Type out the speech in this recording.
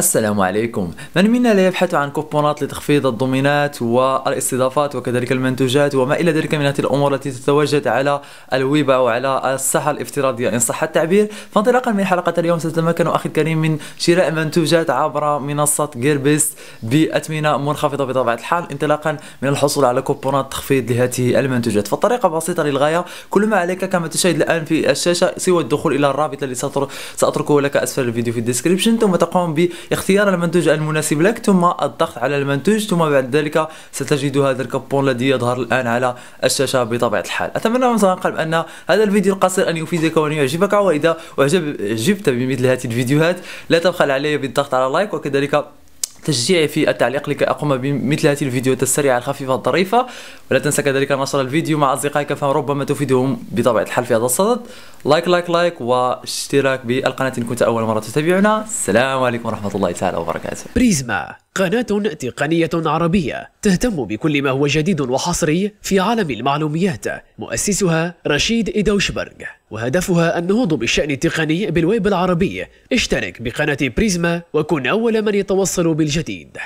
السلام عليكم من منا لا يبحث عن كوبونات لتخفيض الضمينات والاستضافات وكذلك المنتوجات وما إلى ذلك من هذه الأمور التي تتواجد على الويب أو على الساحة الافتراضية إن صح التعبير فانطلاقا من حلقة اليوم سيتمكن أخي الكريم من شراء منتوجات عبر منصة جيربيس بأثمنة منخفضة بطبيعة الحال انطلاقا من الحصول على كوبونات تخفيض لهذه المنتوجات فالطريقة بسيطة للغاية كل ما عليك كما تشاهد الآن في الشاشة سوى الدخول إلى الرابط الذي سأتركه لك أسفل الفيديو في الديسكريبشن ثم تقوم ب اختيار المنتوج المناسب لك ثم الضغط على المنتوج ثم بعد ذلك ستجد هذا الكابون الذي يظهر الان على الشاشه بطبيعه الحال اتمنى من صدق قلب ان هذا الفيديو القصير ان يفيدك وان يعجبك واذا اعجبت بمثل هذه الفيديوهات لا تبخل علي بالضغط على لايك وكذلك تشجيعي في التعليق لكي أقوم بمثل هذه الفيديوهات السريعة الخفيفة الظريفة ولا تنسى كذلك نشر الفيديو مع أصدقائك فربما تفيدهم بطبيعة الحال في هذا الصدد لايك لايك لايك واشتراك بالقناه ان كنت اول مره تتابعنا السلام عليكم ورحمه الله تعالى وبركاته بريزما قناه تقنيه عربيه تهتم بكل ما هو جديد وحصري في عالم المعلوميات مؤسسها رشيد إدوشبرغ وهدفها النهوض بالشان التقني بالويب العربي اشترك بقناه بريزما وكن اول من يتوصل بالجديد